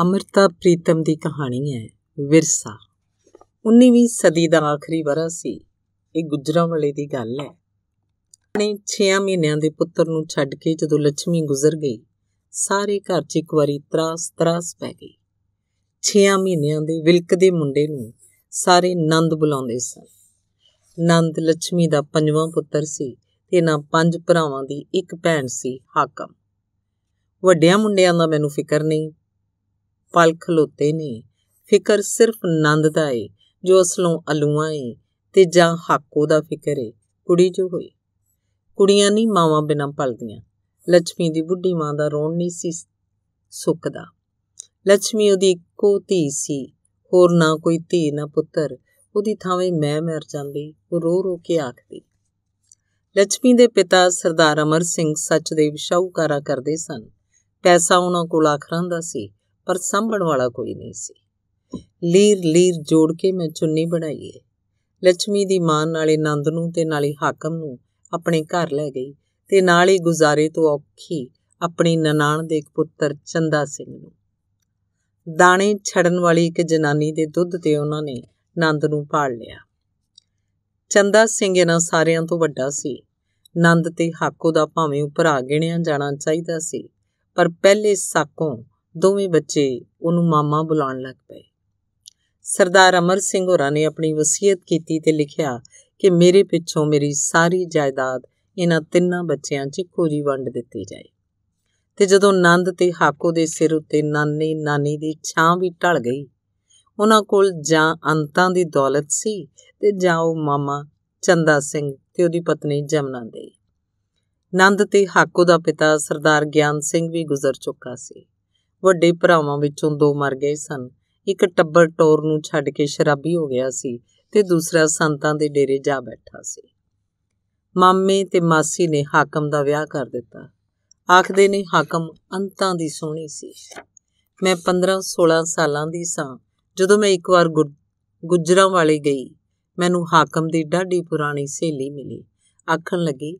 ਅਮਰਤਾ ਪ੍ਰੀਤਮ ਦੀ ਕਹਾਣੀ ਹੈ ਵਿਰਸਾ 19ਵੀਂ ਸਦੀ ਦਾ ਆਖਰੀ ਵਰਾ ਸੀ ਇਹ ਗੁਜਰਾਂਵਾਲੇ ਦੀ ਗੱਲ ਹੈ ਆਪਣੇ 6 ਮਹੀਨਿਆਂ ਦੇ ਪੁੱਤਰ ਨੂੰ ਛੱਡ ਕੇ ਜਦੋਂ ਲక్ష్ਮੀ ਗੁਜ਼ਰ ਗਈ ਸਾਰੇ ਘਰ 'ਚ ਇੱਕ ਵਾਰੀ ਤਰਾਸ-ਤਰਾਸ ਪੈ ਗਈ 6 ਮਹੀਨਿਆਂ ਦੇ ਵਿਲਕ ਦੇ ਮੁੰਡੇ ਨੂੰ ਸਾਰੇ ਨੰਦ ਬੁਲਾਉਂਦੇ ਸਨ ਨੰਦ ਲక్ష్ਮੀ ਦਾ ਪੰਜਵਾਂ ਪੁੱਤਰ ਸੀ ਤੇ ਨਾ ਪੰਜ ਭਰਾਵਾਂ ਦੀ ਇੱਕ ਭੈਣ ਸੀ ਹਾਕਮ ਵੱਡਿਆਂ ਮੁੰਡਿਆਂ ਦਾ ਮੈਨੂੰ ਫਿਕਰ ਨਹੀਂ ਪਲ ਖਲੋਤੇ ਨੇ ਫਿਕਰ ਸਿਰਫ ਨੰਦ ਦਾ ਏ ਜੋ ਅਸਲੋਂ ਅਲੂਆਂ ਏ ਤੇ ਜਾਂ ਹਾਕੋ ਦਾ ਫਿਕਰ ਏ ਕੁੜੀ ਜੋ ਹੋਈ ਕੁੜੀਆਂ ਨਹੀਂ ਮਾਵਾਂ ਬਿਨਾਂ ਪਲਦੀਆਂ ਲక్ష్ਮੀ ਦੀ ਬੁੱਢੀ ਮਾਂ ਦਾ ਰੋਣ ਨਹੀਂ ਸੀ ਸੁੱਕਦਾ ਲక్ష్ਮੀ ਉਹਦੀ ਇੱਕੋ ਧੀ ਸੀ ਹੋਰ ਨਾ ਕੋਈ ਧੀ ਨਾ ਪੁੱਤਰ ਉਹਦੀ ਥਾਵੇਂ ਮੈਂ ਮਰ ਜਾਂਦੀ ਉਹ ਰੋ ਰੋ ਕੇ ਆਖਦੀ ਲక్ష్ਮੀ ਦੇ ਪਿਤਾ ਸਰਦਾਰ ਅਮਰ ਸਿੰਘ ਸੱਚ ਦੇ ਵਿਸ਼ਾਉਕਾਰਾ ਕਰਦੇ ਸਨ ਪੈਸਾ ਉਹਨਾਂ ਕੋਲ ਆਖਰਾਂ ਦਾ ਸੀ ਪਰ ਸੰਭਣ ਵਾਲਾ ਕੋਈ ਨਹੀਂ ਸੀ ਲੀਰ ਲੀਰ ਜੋੜ ਕੇ ਮੈਂ ਚੁੰਨੀ ਬਣਾਈ ਏ ਲక్ష్ਮੀ ਦੀ ਮਾਂ ਨਾਲੇ ਨੰਦ ਨੂੰ ਤੇ ਨਾਲੇ ਹਾਕਮ ਨੂੰ ਆਪਣੇ ਘਰ ਲੈ ਗਈ ਤੇ ਨਾਲ ਹੀ ਗੁਜ਼ਾਰੇ ਤੋਂ ਔਖੀ ਆਪਣੀ ਨਨਾਣ ਦੇ ਇੱਕ ਪੁੱਤਰ ਚੰਦਾ ਸਿੰਘ ਨੂੰ ਦਾਣੇ ਛੜਨ ਵਾਲੀ ਇੱਕ ਜਨਾਨੀ ਦੇ ਦੁੱਧ ਤੇ ਉਹਨਾਂ ਨੇ ਨੰਦ ਨੂੰ ਪਾਲ ਲਿਆ ਚੰਦਾ ਸਿੰਘ ਇਹਨਾਂ ਸਾਰਿਆਂ ਤੋਂ ਵੱਡਾ ਸੀ ਨੰਦ ਤੇ ਹਾਕੋ ਦਾ ਭਾਵੇਂ ਆ ਗਿਣਿਆ ਜਾਣਾ ਚਾਹੀਦਾ ਸੀ ਪਰ ਪਹਿਲੇ ਸਾਕੋਂ ਦੋਵੇਂ ਬੱਚੇ ਉਹਨੂੰ ਮਾਮਾ ਬੁਲਾਉਣ ਲੱਗ ਪਏ ਸਰਦਾਰ ਅਮਰ ਸਿੰਘ ਹੋਰਾਂ ਨੇ ਆਪਣੀ ਵਸੀਅਤ ਕੀਤੀ ਤੇ ਲਿਖਿਆ ਕਿ ਮੇਰੇ ਪਿੱਛੋਂ ਮੇਰੀ ਸਾਰੀ ਜਾਇਦਾਦ ਇਹਨਾਂ ਤਿੰਨਾਂ ਬੱਚਿਆਂ 'ਚ ਇੱਕੋ ਜੀ ਵੰਡ ਦਿੱਤੀ ਜਾਏ ਤੇ ਜਦੋਂ ਨੰਦ ਤੇ ਹਾਕੋ ਦੇ ਸਿਰ ਉੱਤੇ ਨਾਨੀ ਨਾਨੀ ਦੀ ਛਾਂ ਵੀ ਢਲ ਗਈ ਉਹਨਾਂ ਕੋਲ ਜਾਂ ਅੰਤਾਂ ਦੀ ਦੌਲਤ ਸੀ ਤੇ ਜਾਂ ਉਹ ਮਾਮਾ ਚੰਦਾ ਸਿੰਘ ਤੇ ਉਹਦੀ ਪਤਨੀ ਜਮਨਾ ਦੇ ਨੰਦ ਤੇ ਹਾਕੋ ਦਾ ਪਿਤਾ ਸਰਦਾਰ ਗਿਆਨ ਸਿੰਘ ਵੀ ਗੁਜ਼ਰ ਚੁੱਕਾ ਸੀ ਵੱਡੇ ਭਰਾਵਾਂ ਵਿੱਚੋਂ ਦੋ ਮਰ ਗਏ ਸਨ ਇੱਕ ਟੱਬਰ ਟੋਰ ਨੂੰ ਛੱਡ ਕੇ ਸ਼ਰਾਬੀ ਹੋ ਗਿਆ ਸੀ ਤੇ ਦੂਸਰਾ ਸੰਤਾਂ ਦੇ ਡੇਰੇ ਜਾ ਬੈਠਾ ਸੀ ਮਾਮੇ ਤੇ ਮਾਸੀ ਨੇ ਹਾਕਮ ਦਾ ਵਿਆਹ ਕਰ ਦਿੱਤਾ ਆਖਦੇ ਨੇ ਹਾਕਮ ਅੰਤਾਂ ਦੀ ਸੋਹਣੀ ਸੀ ਮੈਂ 15-16 ਸਾਲਾਂ ਦੀ ਸਾਂ ਜਦੋਂ ਮੈਂ ਇੱਕ ਵਾਰ ਗੁਜਰਾਂ ਵਾਲੇ ਗਈ ਮੈਨੂੰ ਹਾਕਮ ਦੀ ਡਾਢੀ ਪੁਰਾਣੀ ਸਹੇਲੀ ਮਿਲੀ ਆਖਣ ਲੱਗੀ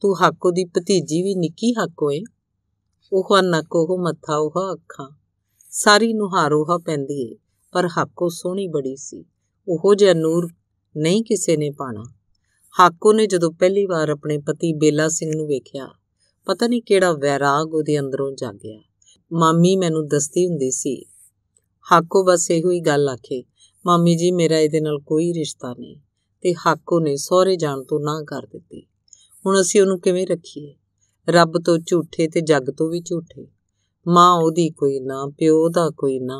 ਤੂੰ ਹਾਕੋ ਦੀ ਭਤੀਜੀ ਵੀ ਨਿੱਕੀ ਹਾਕੋ ਏ ਉਹ ਨੱਕ ਉਹ ਮੱਥਾ ਉਹ ਅੱਖਾਂ ਸਾਰੀ ਨੁਹਾਰ ਉਹ ਪੈਂਦੀ ਏ ਪਰ ਹੱਕੋ ਸੋਹਣੀ ਬੜੀ ਸੀ ਉਹੋ ਜਿਹਾ ਨੂਰ ਨਹੀਂ ਕਿਸੇ ਨੇ ਪਾਣਾ ਹਾਕੋ ਨੇ ਜਦੋਂ ਪਹਿਲੀ ਵਾਰ ਆਪਣੇ ਪਤੀ ਬੇਲਾ ਸਿੰਘ ਨੂੰ ਵੇਖਿਆ ਪਤਾ ਨਹੀਂ ਕਿਹੜਾ ਵੈਰਾਗ ਉਹਦੇ ਅੰਦਰੋਂ ਜਾਗਿਆ ਮਾਮੀ ਮੈਨੂੰ ਦੱਸਦੀ ਹੁੰਦੀ ਸੀ ਹਾਕੋ ਬਸ ਇਹੋ ਹੀ ਗੱਲ ਆਖੇ ਮਾਮੀ ਜੀ ਮੇਰਾ ਇਹਦੇ ਨਾਲ ਕੋਈ ਰਿਸ਼ਤਾ ਨਹੀਂ ਤੇ ਹਾਕੋ ਨੇ ਸਹੁਰੇ ਜਾਣ ਤੋਂ ਨਾ ਕਰ ਦਿੱਤੀ ਹੁਣ ਅਸੀਂ ਉਹਨੂੰ ਕਿਵੇਂ ਰੱਖੀਏ ਰੱਬ ਤੋਂ ਝੂਠੇ ਤੇ ਜੱਗ ਤੋਂ ਵੀ ਝੂਠੇ ਮਾਂ ਉਹਦੀ ਕੋਈ ਨਾ ਪਿਓ ਦਾ ਕੋਈ ਨਾ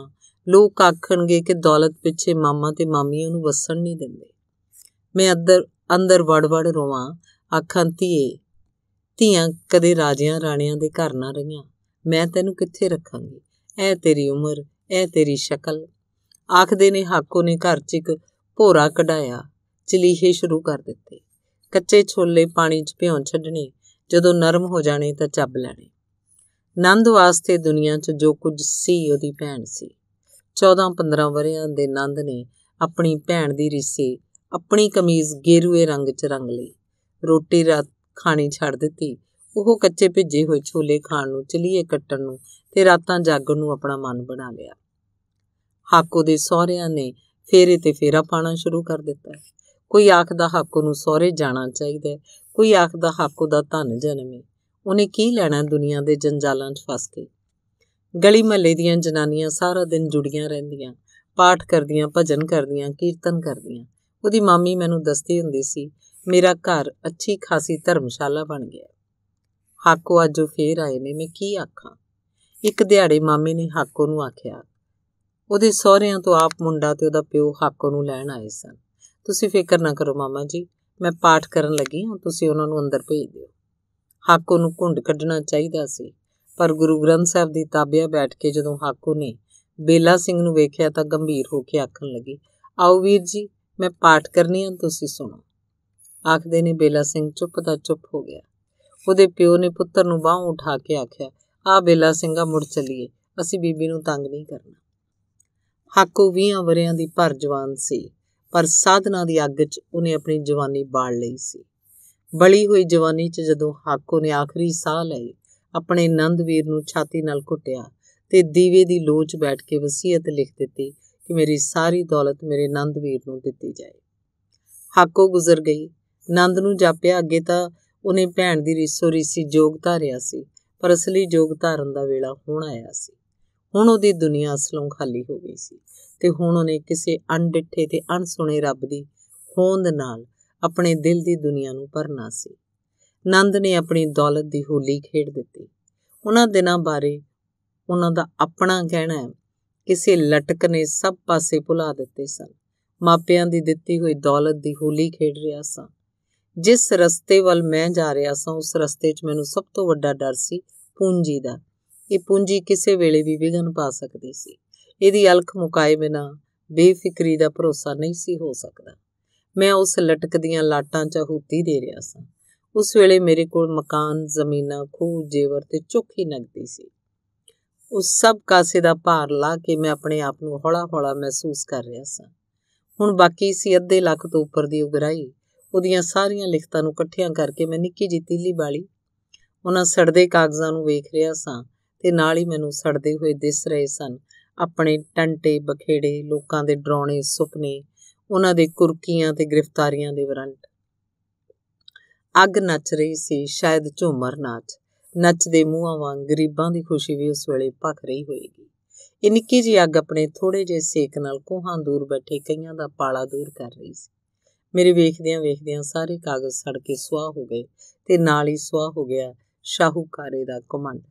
ਲੋਕ ਆਖਣਗੇ ਕਿ ਦੌਲਤ ਪਿੱਛੇ ਮਾਮਾ ਤੇ ਮਾਮੀ ਉਹਨੂੰ ਵਸਣ ਨਹੀਂ ਦਿੰਦੇ ਮੈਂ ਅੰਦਰ ਅੰਦਰ ਵੜ-ਵੜ ਰੋਵਾਂ ਆਖਾਂ ਧੀਏ ਧੀਆਂ ਕਦੇ ਰਾਜਿਆਂ ਰਾਣਿਆਂ ਦੇ ਘਰ ਨਾ ਰਹੀਆਂ ਮੈਂ ਤੈਨੂੰ ਕਿੱਥੇ ਰੱਖਾਂਗੀ ਐ ਤੇਰੀ ਉਮਰ ਐ ਤੇਰੀ ਸ਼ਕਲ ਆਖਦੇ ਨੇ ਹਾਕੋ ਨੇ ਘਰ 'ਚ ਇੱਕ ਭੋਰਾ ਕਢਾਇਆ ਚਲੀਹੇ ਸ਼ੁਰੂ ਕਰ ਦਿੱਤੇ ਕੱਚੇ ਛੋਲੇ ਪਾਣੀ 'ਚ ਭਿਉਂ ਛੱਡਣੇ ਜਦੋਂ ਨਰਮ ਹੋ ਜਾਣੇ ਤਾਂ ਚੱਬ ਲੈਣੇ ਨੰਦ ਵਾਸਤੇ ਦੁਨੀਆ 'ਚ ਜੋ ਕੁਝ ਸੀ ਉਹਦੀ ਭੈਣ ਸੀ 14-15 ਵਰਿਆਂ ਦੇ ਨੰਦ ਨੇ ਆਪਣੀ ਭੈਣ ਦੀ ਰਿਸੀ ਆਪਣੀ ਕਮੀਜ਼ ਗੇਰੂਏ ਰੰਗ 'ਚ ਰੰਗ ਲਈ ਰੋਟੀ ਰਾਤ ਖਾਣੀ ਛੱਡ ਦਿੱਤੀ ਉਹ ਕੱਚੇ ਭਿੱਜੇ ਹੋਏ ਛੋਲੇ ਖਾਣ ਨੂੰ ਚਲੀਏ ਕੱਟਣ ਨੂੰ ਤੇ ਰਾਤਾਂ ਜਾਗਣ ਨੂੰ ਆਪਣਾ ਮਨ ਬਣਾ ਲਿਆ ਹਾਕੋ ਦੇ ਸਹੁਰਿਆਂ ਨੇ ਫੇਰੇ ਤੇ ਫੇਰਾ ਪਾਣਾ ਸ਼ੁਰੂ ਕਰ ਦਿੱਤਾ ਕੋਈ ਆਖਦਾ ਹੱਕ ਨੂੰ ਸਹਰੇ ਜਾਣਾ ਚਾਹੀਦਾ ਕੋਈ ਆਖਦਾ ਹੱਕ ਦਾ ਧਨ ਜਨਮ ਹੈ ਉਹਨੇ ਕੀ ਲੈਣਾ ਦੁਨੀਆ ਦੇ ਜੰਜਾਲਾਂ 'ਚ ਫਸ ਕੇ ਗਲੀ ਮਹੱਲੇ ਦੀਆਂ ਜਨਾਨੀਆਂ ਸਾਰਾ ਦਿਨ ਜੁੜੀਆਂ ਰਹਿੰਦੀਆਂ ਪਾਠ ਕਰਦੀਆਂ ਭਜਨ ਕਰਦੀਆਂ ਕੀਰਤਨ ਕਰਦੀਆਂ ਉਹਦੀ ਮਾਮੀ ਮੈਨੂੰ ਦੱਸਦੀ ਹੁੰਦੀ ਸੀ ਮੇਰਾ ਘਰ ਅੱਛੀ ਖਾਸੀ ਧਰਮਸ਼ਾਲਾ ਬਣ ਗਿਆ ਹਾਕੋ ਅੱਜ ਉਹ ਫੇਰ ਆਏ ਨੇ ਮੈਂ ਕੀ ਆਖਾਂ ਇੱਕ ਦਿਹਾੜੇ ਮਾਮੀ ਨੇ ਹਾਕੋ ਨੂੰ ਆਖਿਆ ਉਹਦੇ ਸਹੁਰਿਆਂ ਤੋਂ ਆਪ ਮੁੰਡਾ ਤੇ ਉਹਦਾ ਪਿਓ ਹਾਕੋ ਨੂੰ ਲੈਣ ਆਏ ਸਨ ਤੁਸੀਂ ਫਿਕਰ ਨਾ ਕਰੋ ਮਾਮਾ ਜੀ ਮੈਂ ਪਾਠ ਕਰਨ ਲੱਗੀ ਹਾਂ ਤੁਸੀਂ ਉਹਨਾਂ ਨੂੰ ਅੰਦਰ ਭੇਜ ਦਿਓ ਹਾਕੂ ਨੂੰ ਘੁੰਡ ਕੱਢਣਾ ਚਾਹੀਦਾ ਸੀ ਪਰ ਗੁਰੂ ਗ੍ਰੰਥ ਸਾਹਿਬ ਦੀ ਤਾਬਿਆ ਬੈਠ ਕੇ ਜਦੋਂ ਹਾਕੂ ਨੇ ਬੇਲਾ ਸਿੰਘ ਨੂੰ ਵੇਖਿਆ ਤਾਂ ਗੰਭੀਰ ਹੋ ਕੇ ਆਖਣ ਲੱਗੀ ਆਓ ਵੀਰ ਜੀ ਮੈਂ ਪਾਠ ਕਰਨੀ ਹਾਂ ਤੁਸੀਂ ਸੁਣੋ ਆਖਦੇ ਨੇ ਬੇਲਾ ਸਿੰਘ ਚੁੱਪ ਦਾ ਚੁੱਪ ਹੋ ਗਿਆ ਉਹਦੇ ਪਿਓ ਨੇ ਪੁੱਤਰ ਨੂੰ ਬਾਹੋਂ ਉਠਾ ਕੇ ਆਖਿਆ ਆ ਬੇਲਾ ਸਿੰਘਾ ਮੁੜ ਚਲੀਏ ਅਸੀਂ ਬੀਬੀ ਨੂੰ ਤੰਗ ਨਹੀਂ ਕਰਨਾ ਹਾਕੂ 20 ਵਰਿਆਂ ਦੀ ਭਰ ਜਵਾਨ ਸੀ ਪਰ ਸਾਧਨਾ ਦੀ ਅੱਗ 'ਚ ਉਹਨੇ ਆਪਣੀ ਜਵਾਨੀ ਬਾੜ ਲਈ ਸੀ ਬਲੀ ਹੋਈ ਜਵਾਨੀ 'ਚ ਜਦੋਂ ਹਾਕੋ ਨੇ ਆਖਰੀ ਸਾਹ ਲਏ ਆਪਣੇ ਨੰਦਵੀਰ ਨੂੰ ਛਾਤੀ ਨਾਲ ਘੁੱਟਿਆ ਤੇ ਦੀਵੇ ਦੀ ਲੋਚ 'ਚ ਬੈਠ ਕੇ ਵਸੀਅਤ ਲਿਖ ਦਿੱਤੀ ਕਿ ਮੇਰੀ ਸਾਰੀ ਦੌਲਤ ਮੇਰੇ ਨੰਦਵੀਰ ਨੂੰ ਦਿੱਤੀ ਜਾਏ ਹਾਕੋ ਗੁਜ਼ਰ ਗਈ ਨੰਦ ਨੂੰ ਜਾਪਿਆ ਅੱਗੇ ਤਾਂ ਉਹਨੇ ਭੈਣ ਦੀ ਰਿਸੋ ਰੀਸੀ ਜੋਗ ਧਾਰਿਆ ਸੀ ਪਰ ਅਸਲੀ ਜੋਗ ਧਾਰਨ ਦਾ ਵੇਲਾ ਹੁਣ ਆਇਆ ਸੀ ਹੁਣ ਉਹਦੀ ਦੁਨੀਆ ਅਸਲੋਂ ਖਾਲੀ ਹੋ ਗਈ ਸੀ ਤੇ ਹੁਣ ਉਹਨੇ ਕਿਸੇ ਅਣਡਿੱਠੇ ਤੇ ਅਣਸੁਣੇ ਰੱਬ ਦੀ ਹੋਂਦ ਨਾਲ ਆਪਣੇ ਦਿਲ ਦੀ ਦੁਨੀਆ ਨੂੰ ਭਰਨਾ ਸੀ ਨੰਦ ਨੇ ਆਪਣੀ ਦੌਲਤ ਦੀ ਹੋਲੀ ਖੇਡ ਦਿੱਤੀ ਉਹਨਾਂ ਦਿਨਾਂ ਬਾਰੇ ਉਹਨਾਂ ਦਾ ਆਪਣਾ ਕਹਿਣਾ ਹੈ ਕਿਸੇ ਲਟਕ ਨੇ ਸਭ ਪਾਸੇ ਭੁਲਾ ਦਿੱਤੇ ਸਨ ਮਾਪਿਆਂ ਦੀ ਦਿੱਤੀ ਹੋਈ ਦੌਲਤ ਦੀ ਹੋਲੀ ਖੇਡ ਰਿਹਾ ਸਾਂ ਜਿਸ ਰਸਤੇ ਵੱਲ ਮੈਂ ਜਾ ਰਿਹਾ ਸਾਂ ਉਸ ਰਸਤੇ 'ਚ ਮੈਨੂੰ ਸਭ ਤੋਂ ਵੱਡਾ ਡਰ ਸੀ ਪੂੰਜੀ ਦਾ ਇਹ ਪੂੰਜੀ ਕਿਸੇ ਵੇਲੇ ਵੀ ਵਿਗਨ ਪਾ ਸਕਦੀ ਸੀ ਇਹਦੀ ਅਲਖ ਮੁਕਾਏ ਬਿਨਾ ਬੇਫਿਕਰੀ ਦਾ ਭਰੋਸਾ ਨਹੀਂ ਸੀ ਹੋ ਸਕਦਾ ਮੈਂ ਉਸ ਲਟਕਦੀਆਂ ਲਾਟਾਂ 'ਚ ਹੁੱਤੀ ਦੇ ਰਿਹਾ ਸਾਂ ਉਸ ਵੇਲੇ ਮੇਰੇ ਕੋਲ ਮਕਾਨ ਜ਼ਮੀਨਾਂ ਖੂਹ ਜੇਵਰ ਤੇ ਚੁੱਕੀ ਨਗਦੀ ਸੀ ਉਸ ਸਭ ਕਾਸੇ ਦਾ ਭਾਰ ਲਾ ਕੇ ਮੈਂ ਆਪਣੇ ਆਪ ਨੂੰ ਹੌਲਾ-ਹੌਲਾ ਮਹਿਸੂਸ ਕਰ ਰਿਹਾ ਸਾਂ ਹੁਣ ਬਾਕੀ ਸੀ ਅੱਧੇ ਲੱਖ ਤੋਂ ਉੱਪਰ ਦੀ ਉਗਰਾਈ ਉਹਦੀਆਂ ਸਾਰੀਆਂ ਲਿਖਤਾਂ ਨੂੰ ਇਕੱਠਿਆਂ ਕਰਕੇ ਮੈਂ ਨਿੱਕੀ ਜੀ ਤੀਲੀ ਵਾਲੀ ਉਹਨਾਂ ਸੜਦੇ ਕਾਗਜ਼ਾਂ ਨੂੰ ਵੇਖ ਰਿਹਾ ਸਾਂ ਤੇ ਨਾਲ ਹੀ ਮੈਨੂੰ ਸੜਦੇ ਹੋਏ ਦਿਸ ਰਹੇ ਸਨ ਆਪਣੇ ਟੰਟੇ ਬਖੇੜੇ ਲੋਕਾਂ ਦੇ ਡਰਾਉਣੇ ਸੁਪਨੇ ਉਹਨਾਂ ਦੇ ਕੁਰਕੀਆਂ ਤੇ ਗ੍ਰਿਫਤਾਰੀਆਂ ਦੇ ਵਰੰਟ ਅੱਗ ਨੱਚ ਰਹੀ ਸੀ ਸ਼ਾਇਦ ਝੂਮਰ ਨਾਚ ਨੱਚਦੇ ਮੂੰਹਾਂ ਵਾਂਗ ਗਰੀਬਾਂ ਦੀ ਖੁਸ਼ੀ ਵੀ ਉਸ ਵੇਲੇ ਭਖ ਰਹੀ ਹੋਏਗੀ ਇਹ ਨਿੱਕੀ ਜੀ ਅੱਗ ਆਪਣੇ ਥੋੜੇ ਜਿਹੇ ਸੇਕ ਨਾਲ ਕੋਹਾਂ ਦੂਰ ਬੈਠੇ ਕਈਆਂ ਦਾ ਪਾਲਾ ਦੂਰ ਕਰ ਰਹੀ ਸੀ ਮੇਰੇ ਵੇਖਦਿਆਂ ਵੇਖਦਿਆਂ ਸਾਰੇ ਕਾਗਜ਼ ਸੜ ਕੇ ਸੁਆਹ ਹੋ ਗਏ ਤੇ ਨਾਲ ਹੀ ਸੁਆਹ ਹੋ ਗਿਆ ਸ਼ਾਹੂਕਾਰੇ ਦਾ ਕਮੰਡ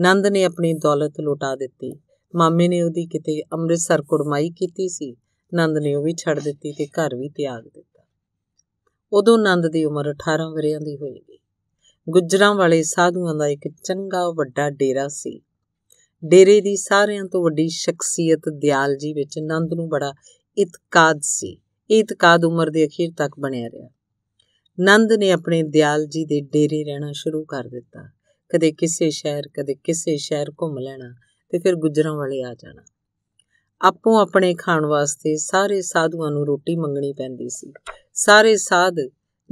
ਨੰਦ ਨੇ ਆਪਣੀ ਦੌਲਤ ਲੁਟਾ ਦਿੱਤੀ ਮਾਮੇ ਨੇ ਉਹਦੀ ਕਿਤੇ ਅੰਮ੍ਰਿਤਸਰ ਕੁੜਮਾਈ ਕੀਤੀ ਸੀ ਨੰਦ ਨੇ ਉਹ ਵੀ ਛੱਡ ਦਿੱਤੀ ਤੇ ਘਰ ਵੀ ਤਿਆਗ ਦਿੱਤਾ ਉਦੋਂ ਨੰਦ ਦੀ ਉਮਰ 18 ਵਰਿਆਂ ਦੀ ਹੋਏਗੀ ਗੁੱਜਰਾਂ ਵਾਲੇ ਸਾਧੂਆਂ ਦਾ ਇੱਕ ਚੰਗਾ ਵੱਡਾ ਡੇਰਾ ਸੀ ਡੇਰੇ ਦੀ ਸਾਰਿਆਂ ਤੋਂ ਵੱਡੀ ਸ਼ਖਸੀਅਤ ਦਿਆਲ ਜੀ ਵਿੱਚ ਨੰਦ ਨੂੰ ਬੜਾ ਇਤਕਾਦ ਸੀ ਇਹ ਇਤਕਾਦ ਉਮਰ ਦੇ ਅਖੀਰ ਤੱਕ ਬਣਿਆ ਰਿਹਾ ਨੰਦ ਨੇ ਆਪਣੇ ਦਿਆਲ ਜੀ ਦੇ ਡੇਰੇ ਰਹਿਣਾ ਸ਼ੁਰੂ ਕਰ ਦਿੱਤਾ ਕਦੇ ਕਿਸੇ ਸ਼ਹਿਰ ਕਦੇ ਕਿਸੇ ਸ਼ਹਿਰ ਘੁੰਮ ਲੈਣਾ ਤੇ ਫਿਰ ਗੁਜਰਾਂ ਵਾਲੇ ਆ ਜਾਣਾ ਆਪੋ ਆਪਣੇ ਖਾਣ ਵਾਸਤੇ ਸਾਰੇ ਸਾਧੂਆਂ ਨੂੰ ਰੋਟੀ ਮੰਗਣੀ ਪੈਂਦੀ ਸੀ ਸਾਰੇ ਸਾਧ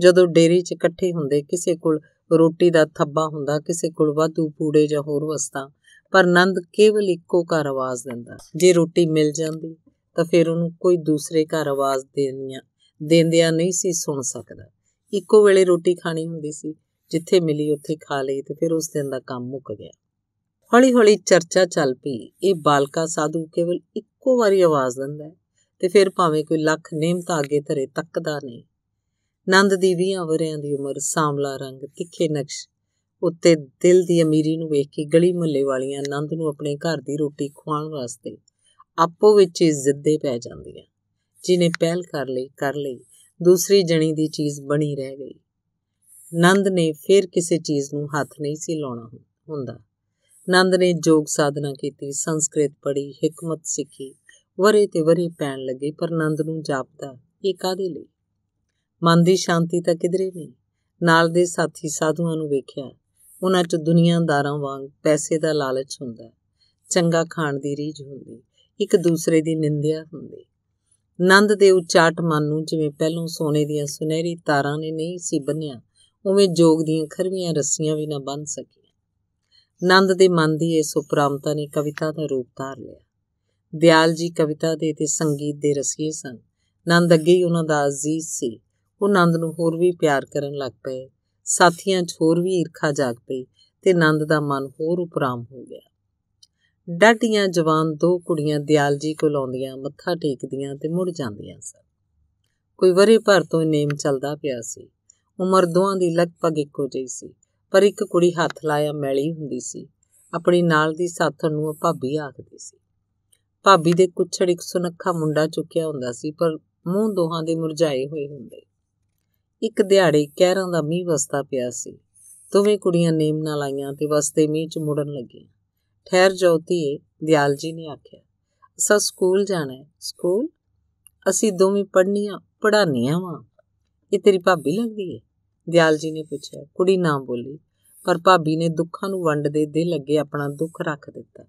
ਜਦੋਂ ਡੇਰੇ 'ਚ ਇਕੱਠੇ ਹੁੰਦੇ ਕਿਸੇ ਕੋਲ ਰੋਟੀ ਦਾ ਥੱਬਾ ਹੁੰਦਾ ਕਿਸੇ ਕੋਲ ਵਾਧੂ ਪੂੜੇ ਜਾਂ ਹੋਰ ਵਸਤਾਂ ਪਰ ਨੰਦ ਕੇਵਲ ਇੱਕੋ ਘਰ ਆਵਾਜ਼ ਦਿੰਦਾ ਜੇ ਰੋਟੀ ਮਿਲ ਜਾਂਦੀ ਤਾਂ ਫਿਰ ਉਹਨੂੰ ਕੋਈ ਦੂਸਰੇ ਘਰ ਆਵਾਜ਼ ਦੇਣੀਆਂ ਦੇਂਦਿਆਂ ਨਹੀਂ ਸੀ ਸੁਣ ਸਕਦਾ ਇੱਕੋ ਵੇਲੇ ਰੋਟੀ ਖਾਣੀ ਹੁੰਦੀ ਸੀ ਜਿੱਥੇ ਮਿਲੀ ਉੱਥੇ ਖਾ ਲਈ ਤੇ ਫਿਰ ਉਸ ਦਿਨ ਦਾ ਕੰਮ ਮੁੱਕ ਗਿਆ ਹੌਲੀ-ਹੌਲੀ ਚਰਚਾ ਚੱਲ ਪਈ ਇਹ ਬਾਲਕਾ ਸਾਧੂ ਕੇਵਲ ਇੱਕੋ ਵਾਰੀ ਆਵਾਜ਼ ਦਿੰਦਾ ਤੇ ਫਿਰ ਭਾਵੇਂ ਕੋਈ ਲੱਖ ਨੇਮਤਾ ਅੱਗੇ ਧਰੇ ਤੱਕਦਾ ਨਹੀਂ ਨੰਦ ਦੀ ਵੀਆਂ ਵਰਿਆਂ ਦੀ ਉਮਰ ਸਾਂਵਲਾ ਰੰਗ ਤਿੱਖੇ ਨਕਸ਼ ਉੱਤੇ ਦਿਲ ਦੀ ਅਮੀਰੀ ਨੂੰ ਵੇਖ ਕੇ ਗਲੀ ਮੁਹੱਲੇ ਵਾਲੀਆਂ ਨੰਦ ਨੂੰ ਆਪਣੇ ਘਰ ਦੀ ਰੋਟੀ ਖਵਾਉਣ ਵਾਸਤੇ ਆਪੋ ਵਿੱਚ ਹੀ ਜ਼ਿੱਦੇ ਪੈ ਜਾਂਦੀਆਂ ਜਿਨੇ ਪਹਿਲ ਕਰ ਲਈ ਕਰ ਲਈ ਦੂਸਰੀ ਜਣੀ ਦੀ ਚੀਜ਼ ਬਣੀ ਰਹਿ ਗਈ ਨੰਦ ਨੇ ਫਿਰ ਕਿਸੇ ਚੀਜ਼ ਨੂੰ ਹੱਥ ਨਹੀਂ ਸੀ ਲਾਉਣਾ ਹੁੰਦਾ ਨੰਦ ਨੇ ਜੋਗ ਸਾਧਨਾ ਕੀਤੀ ਸੰਸਕ੍ਰਿਤ ਪੜ੍ਹੀ ਹਕਮਤ ਸਿੱਖੀ ਵਰੇ ਤੇ ਵਰੇ ਪੈਣ ਲੱਗੇ ਪਰ ਨੰਦ ਨੂੰ ਜਾਪਦਾ ਇਹ ਕਾਦੇ ਲਈ ਮਨ ਦੀ ਸ਼ਾਂਤੀ ਤਾਂ ਕਿਧਰੇ ਨਹੀਂ ਨਾਲ ਦੇ ਸਾਥੀ ਸਾਧੂਆਂ ਨੂੰ ਵੇਖਿਆ ਉਹਨਾਂ 'ਚ ਦੁਨੀਆਦਾਰਾਂ ਵਾਂਗ ਪੈਸੇ ਦਾ ਲਾਲਚ ਹੁੰਦਾ ਚੰਗਾ ਖਾਣ ਦੀ ਰੀਝ ਹੁੰਦੀ ਇੱਕ ਦੂਸਰੇ ਦੀ ਨਿੰਦਿਆ ਹੁੰਦੀ ਨੰਦ ਦੇ ਉਚਾਟ ਮਨ ਨੂੰ ਜਿਵੇਂ ਪਹਿਲੋਂ ਸੋਨੇ ਦੀਆਂ ਸੁਨਹਿਰੀ ਤਾਰਾਂ ਨੇ ਨਹੀਂ ਸੀ ਬੰਨਿਆ ਉਵੇਂ ਜੋਗ ਦੀਆਂ ਖਰਵੀਆਂ ਰੱਸੀਆਂ ਵੀ ਨਾ ਬੰਨ ਸਕੀ ਨੰਦ ਦੇ ਮਨ ਦੀ ਇਸ ਉਪਰਾਮਤਾ ਨੇ ਕਵਿਤਾ ਦਾ ਰੂਪ ਧਾਰ ਲਿਆ ਦਿਆਲ ਜੀ ਕਵਿਤਾ ਦੇ ਤੇ ਸੰਗੀਤ ਦੇ ਰਸੀਏ ਸਨ ਨੰਦ ਅੱਗੇ ਹੀ ਉਹਨਾਂ ਦਾ ਅਜ਼ੀਜ਼ ਸੀ ਉਹ ਨੰਦ ਨੂੰ ਹੋਰ ਵੀ ਪਿਆਰ ਕਰਨ ਲੱਗ ਪਏ ਸਾਥੀਆਂ 'ਚ ਹੋਰ ਵੀ ਈਰਖਾ ਜਾਗ ਪਈ ਤੇ ਨੰਦ ਦਾ ਮਨ ਹੋਰ ਉਪਰਾਮ ਹੋ ਗਿਆ ਡਾਟੀਆਂ ਜਵਾਨ ਦੋ ਕੁੜੀਆਂ ਦਿਆਲ ਜੀ ਕੋਲ ਆਉਂਦੀਆਂ ਮੱਥਾ ਟੇਕਦੀਆਂ ਤੇ ਮੁੜ ਜਾਂਦੀਆਂ ਸਨ ਕੋਈ ਵਰੇ ਭਰ ਤੋਂ ਨੇਮ ਚੱਲਦਾ ਪਿਆ ਸੀ ਉਮਰ ਦੋਹਾਂ ਦੀ ਲਗਭਗ ਇੱਕੋ ਜਿਹੀ ਸੀ ਪਰ ਇੱਕ ਕੁੜੀ ਹੱਥ ਲਾਇਆ ਮੈਲੀ ਹੁੰਦੀ ਸੀ ਆਪਣੀ ਨਾਲ ਦੀ ਸਾਥਣ ਨੂੰ ਭਾਬੀ ਆਖਦੀ ਸੀ ਭਾਬੀ ਦੇ ਕੁਛੜ ਇੱਕ ਸੁਨੱਖਾ ਮੁੰਡਾ ਚੁੱਕਿਆ ਹੁੰਦਾ ਸੀ ਪਰ ਮੂੰਹ ਦੋਹਾਂ ਦੇ ਮੁਰਝਾਏ ਹੋਏ ਹੁੰਦੇ ਇੱਕ ਦਿਹਾੜੇ ਕਹਿਰਾਂ ਦਾ ਮੀਂਹ ਵਸਦਾ ਪਿਆ ਸੀ ਦੋਵੇਂ ਕੁੜੀਆਂ ਨੇਮ ਨਾਲ ਆਈਆਂ ਤੇ ਵਸਦੇ ਮੀਂਹ 'ਚ ਮੁੜਨ ਲੱਗੀਆਂ ਠਹਿਰ ਜਾਓ ਧੀਏ ਦਿਆਲ ਜੀ ਨੇ ਆਖਿਆ ਅਸਾਂ ਸਕੂਲ ਜਾਣਾ ਹੈ ਸਕੂਲ ਅਸੀਂ ਦੋਵੇਂ ਪੜ੍ਹਨੀਆਂ ਪੜਾਨੀਆਂ ਵਾਂ ਇਹ ਤੇਰੀ ਭਾਬੀ ਲੱਗਦੀ ਏ ਦਿਆਲ ਜੀ ਨੇ ਪੁੱਛਿਆ ਕੁੜੀ ਨਾ ਬੋਲੀ ਪਰ ਭਾਬੀ ਨੇ ਦੁੱਖਾਂ ਨੂੰ ਵੰਡਦੇ ਦੇ ਲੱਗੇ ਆਪਣਾ ਦੁੱਖ ਰੱਖ ਦਿੱਤਾ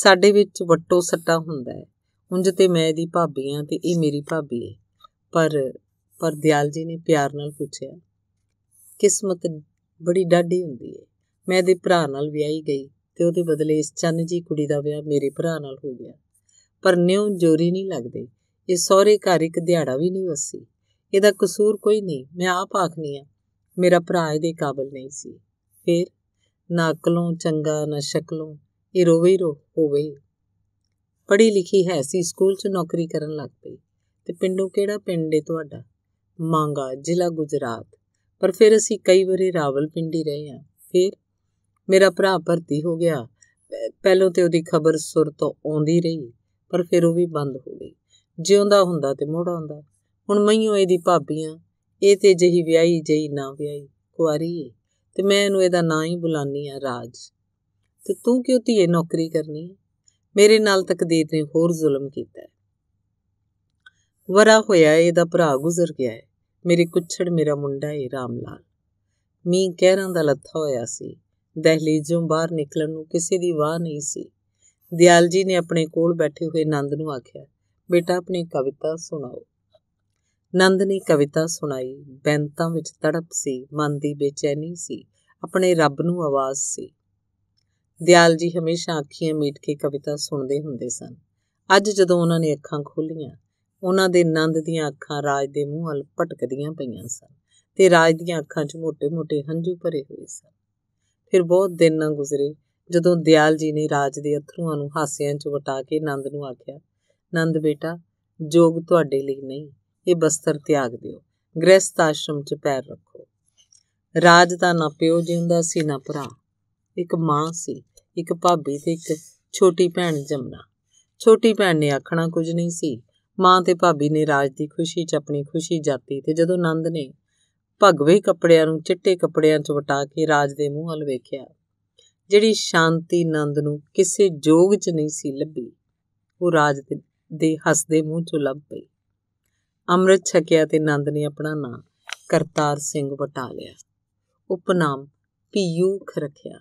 ਸਾਡੇ ਵਿੱਚ ਵੱਟੋ ਸੱਟਾ ਹੁੰਦਾ ਹੈ ਉਂਝ ਤੇ ਮੈਂ ਇਹਦੀ ਭਾਬੀ ਆ ਤੇ ਇਹ ਮੇਰੀ ਭਾਬੀ ਹੈ ਪਰ ਪਰ ਦਿਆਲ ਜੀ ਨੇ ਪਿਆਰ ਨਾਲ ਪੁੱਛਿਆ ਕਿਸਮਤ ਬੜੀ ਡਾਢੀ ਹੁੰਦੀ ਹੈ ਮੈਂ ਇਹਦੇ ਭਰਾ ਨਾਲ ਵਿਆਹੀ ਗਈ ਤੇ ਉਹਦੇ ਬਦਲੇ ਇਸ ਚੰਨ ਜੀ ਕੁੜੀ ਦਾ ਵਿਆਹ ਮੇਰੇ ਭਰਾ ਨਾਲ ਹੋ ਗਿਆ ਪਰ ਨਿਉ ਜੋਰੀ ਨਹੀਂ ਲੱਗਦੇ ਇਹ ਸਹੁਰੇ ਘਰ ਇੱਕ ਦਿਹਾੜਾ ਵੀ ਨਹੀਂ ਵਸੀ ਇਹਦਾ ਕਸੂਰ ਕੋਈ ਨਹੀਂ ਮੈਂ ਆਪ ਆਖਨੀ ਆ ਮੇਰਾ ਭਰਾ ਇਹਦੇ ਕਾਬਲ ਨਹੀਂ ਸੀ ਫਿਰ ਨਾ ਅਕਲੋਂ ਚੰਗਾ ਨਾ ਸ਼ਕਲੋਂ ਇਹ ਰੋਵੇ ਹੀ ਰੋ ਹੋਵੇ ਪੜ੍ਹੀ ਲਿਖੀ ਹੈ ਸੀ ਸਕੂਲ 'ਚ ਨੌਕਰੀ ਕਰਨ ਲੱਗ ਪਈ ਤੇ ਪਿੰਡੋਂ ਕਿਹੜਾ ਪਿੰਡ ਏ ਤੁਹਾਡਾ ਮੰਗਾ ਜ਼ਿਲ੍ਹਾ ਗੁਜਰਾਤ ਪਰ ਫਿਰ ਅਸੀਂ ਕਈ ਵਾਰੀ ਰਾਵਲਪਿੰਡੀ ਰਹੇ ਆ ਫਿਰ ਮੇਰਾ ਭਰਾ ਭਰਤੀ ਹੋ ਗਿਆ ਪਹਿਲਾਂ ਤੇ ਉਹਦੀ ਖਬਰ ਸੁਰ ਤੋਂ ਆਉਂਦੀ ਰਹੀ ਪਰ ਫਿਰ ਉਹ ਵੀ ਬੰਦ ਹੋ ਗਈ ਜਿਉਂਦਾ ਹੁੰਦਾ ਤੇ ਮੋੜ ਆਉਂਦਾ ਹੁਣ ਮਈਓ ਇਹਦੀ ਭਾਬੀਆਂ ਇਹ ਤੇ ਜਹੀ ਵਿਆਹੀ ਜਈ ਨਾ ਵਿਆਹੀ ਕੁਆਰੀ ਏ ਤੇ ਮੈਂ ਇਹਨੂੰ ਇਹਦਾ ਨਾਂ ਹੀ ਬੁਲਾਨੀ ਆ ਰਾਜ ਤੇ ਤੂੰ ਕਿਉਂ ਧੀਏ ਨੌਕਰੀ ਕਰਨੀ ਮੇਰੇ ਨਾਲ ਤਕਦੀਰ ਨੇ ਹੋਰ ਜ਼ੁਲਮ ਕੀਤਾ ਵਰਾ ਹੋਇਆ ਇਹਦਾ ਭਰਾ ਗੁਜ਼ਰ ਗਿਆ ਹੈ ਮੇਰੇ ਕੁੱਛੜ ਮੇਰਾ ਮੁੰਡਾ ਹੈ ਰਾਮਲਾਲ ਮੀਂਹ ਕਹਿਰਾਂ ਦਾ ਲੱਥਾ ਹੋਇਆ ਸੀ ਦਹਲੀਜੋਂ ਬਾਹਰ ਨਿਕਲਣ ਨੂੰ ਕਿਸੇ ਦੀ ਵਾਹ ਨਹੀਂ ਸੀ ਦਿਆਲ ਜੀ ਨੇ ਆਪਣੇ ਕੋਲ ਬੈਠੇ ਹੋਏ ਨੰਦ ਨੂੰ ਆਖਿਆ ਬੇਟਾ ਆਪਣੀ ਕਵਿਤਾ ਸੁਣਾਓ ਨੰਦ ਨੇ ਕਵਿਤਾ ਸੁਣਾਈ ਬੈਂਤਾਂ ਵਿੱਚ ਤੜਪ ਸੀ ਮਨ ਦੀ ਬੇਚੈਨੀ ਸੀ ਆਪਣੇ ਰੱਬ ਨੂੰ ਆਵਾਜ਼ ਸੀ ਦਿਆਲ ਜੀ ਹਮੇਸ਼ਾ ਅੱਖੀਆਂ ਮੀਟ ਕੇ ਕਵਿਤਾ ਸੁਣਦੇ ਹੁੰਦੇ ਸਨ ਅੱਜ ਜਦੋਂ ਉਹਨਾਂ ਨੇ ਅੱਖਾਂ ਖੋਲੀਆਂ ਉਹਨਾਂ ਦੇ ਨੰਦ ਦੀਆਂ ਅੱਖਾਂ ਰਾਜ ਦੇ ਮੂੰਹ ਹਲ ਭਟਕਦੀਆਂ ਪਈਆਂ ਸਨ ਤੇ ਰਾਜ ਦੀਆਂ ਅੱਖਾਂ 'ਚ ਮੋٹے-ਮੋٹے ਹੰਝੂ ਭਰੇ ਹੋਏ ਸਨ ਫਿਰ ਬਹੁਤ ਦਿਨ ਨਾ ਗੁਜ਼ਰੇ ਜਦੋਂ ਦਿਆਲ ਜੀ ਨੇ ਰਾਜ ਦੇ ਅਥਰੂਆਂ ਨੂੰ ਹਾਸਿਆਂ 'ਚ ਵਟਾ ਕੇ ਨੰਦ ਨੂੰ ਆਖਿਆ ਨੰਦ ਬੇਟਾ ਜੋਗ ਤੁਹਾਡੇ ਲਈ ਨਹੀਂ ਇਹ ਬਸਤਰ ਤਿਆਗ ਦਿਓ ਗ੍ਰਸਥ ਆਸ਼ਰਮ 'ਚ ਪੈਰ ਰੱਖੋ ਰਾਜ ਦਾ ਨਾ ਪਿਓ ਜਿਉਂਦਾ ਸੀ ਨਾ ਭਰਾ ਇੱਕ ਮਾਂ ਸੀ ਇੱਕ ਭਾਬੀ ਤੇ ਇੱਕ ਛੋਟੀ ਭੈਣ ਜਮਨਾ ਛੋਟੀ ਭੈਣ ਨੇ ਆਖਣਾ ਕੁਝ ਨਹੀਂ ਸੀ ਮਾਂ ਤੇ ਭਾਬੀ ਨੇ ਰਾਜ ਦੀ ਖੁਸ਼ੀ 'ਚ ਆਪਣੀ ਖੁਸ਼ੀ ਜਾਤੀ ਤੇ ਜਦੋਂ ਨੰਦ ਨੇ ਭਗਵੇ ਕੱਪੜਿਆਂ ਨੂੰ ਚਿੱਟੇ ਕੱਪੜਿਆਂ 'ਚ ਵਟਾ ਕੇ ਰਾਜ ਦੇ ਮੂੰਹ ਹਲ ਵੇਖਿਆ ਜਿਹੜੀ ਸ਼ਾਂਤੀ ਨੰਦ ਨੂੰ ਕਿਸੇ ਜੋਗ 'ਚ ਨਹੀਂ ਸੀ ਲੱਭੀ ਉਹ ਰਾਜ ਦੇ ਹੱਸਦੇ ਮੂੰਹ 'ਚੋਂ ਲੱਭ ਪਈ ਅੰਮ੍ਰਿਤ ਛਕਿਆ ਤੇ ਨੰਦ ਨੇ ਆਪਣਾ ਨਾਂ ਕਰਤਾਰ ਸਿੰਘ ਵਟਾ ਲਿਆ ਉਪਨਾਮ ਪੀਯੂਖ ਰੱਖਿਆ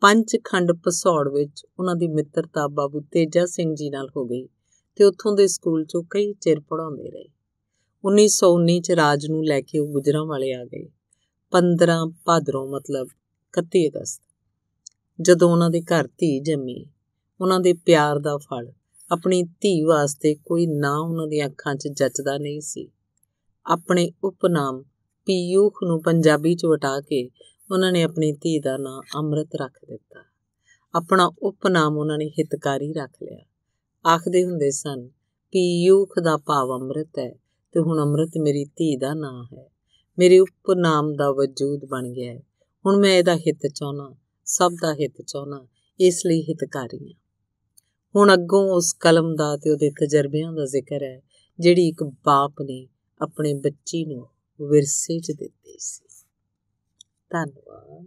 ਪੰਚਖੰਡ ਪਸੌੜ ਵਿੱਚ ਉਹਨਾਂ ਦੀ ਮਿੱਤਰਤਾ ਬਾਬੂ ਤੇਜਾ ਸਿੰਘ ਜੀ ਨਾਲ ਹੋ ਗਈ ਤੇ ਉੱਥੋਂ ਦੇ ਸਕੂਲ 'ਚੋਂ ਕਈ ਚਿਰ ਪੜਾਉਂਦੇ ਰਹੇ 1919 'ਚ ਰਾਜ ਨੂੰ ਲੈ ਕੇ ਉਹ ਗੁਜਰਾਂ ਵਾਲੇ ਆ ਗਏ 15 ਭਾਦਰੋਂ ਮਤਲਬ 31 ਅਗਸਤ ਜਦੋਂ ਉਹਨਾਂ ਦੇ ਘਰ ਧੀ ਜੰਮੀ ਉਹਨਾਂ ਦੇ ਪਿਆਰ ਦਾ ਫਲ ਆਪਣੀ ਧੀ ਵਾਸਤੇ ਕੋਈ ਨਾਂ ਉਹਨਾਂ ਦੀਆਂ ਅੱਖਾਂ 'ਚ ਜੱਚਦਾ ਨਹੀਂ ਸੀ ਆਪਣੇ ਉਪਨਾਮ ਪੀਯੂਖ ਨੂੰ ਪੰਜਾਬੀ 'ਚ ਵਟਾ ਕੇ ਉਹਨਾਂ ਨੇ ਆਪਣੀ ਧੀ ਦਾ ਨਾਂ ਅੰਮ੍ਰਿਤ ਰੱਖ ਦਿੱਤਾ ਆਪਣਾ ਉਪਨਾਮ ਉਹਨਾਂ ਨੇ ਹਿਤਕਾਰੀ ਰੱਖ ਲਿਆ ਆਖਦੇ ਹੁੰਦੇ ਸਨ ਪੀਯੂਖ ਦਾ ਭਾਵ ਅੰਮ੍ਰਿਤ ਹੈ ਤੇ ਹੁਣ ਅੰਮ੍ਰਿਤ ਮੇਰੀ ਧੀ ਦਾ ਨਾਂ ਹੈ ਮੇਰੇ ਉਪਨਾਮ ਦਾ ਵਜੂਦ ਬਣ ਗਿਆ ਹੈ ਹੁਣ ਮੈਂ ਇਹਦਾ ਹਿੱਤ ਚਾਹਣਾ ਸਭ ਦਾ ਹਿੱਤ ਚਾਹਣਾ ਇਸ ਲਈ ਹਿਤਕਾਰੀ ਹਾਂ ਹੁਣ ਅੱਗੋਂ ਉਸ ਕਲਮ ਦਾ ਤੇ ਉਹਦੇ ਤਜਰਬਿਆਂ ਦਾ ਜ਼ਿਕਰ ਹੈ ਜਿਹੜੀ ਇੱਕ ਬਾਪ ਨੇ ਆਪਣੇ ਬੱਚੀ ਨੂੰ ਵਿਰਸੇ 'ਚ ਦਿੱਤੀ ਸੀ ਧੰਨਵਾਦ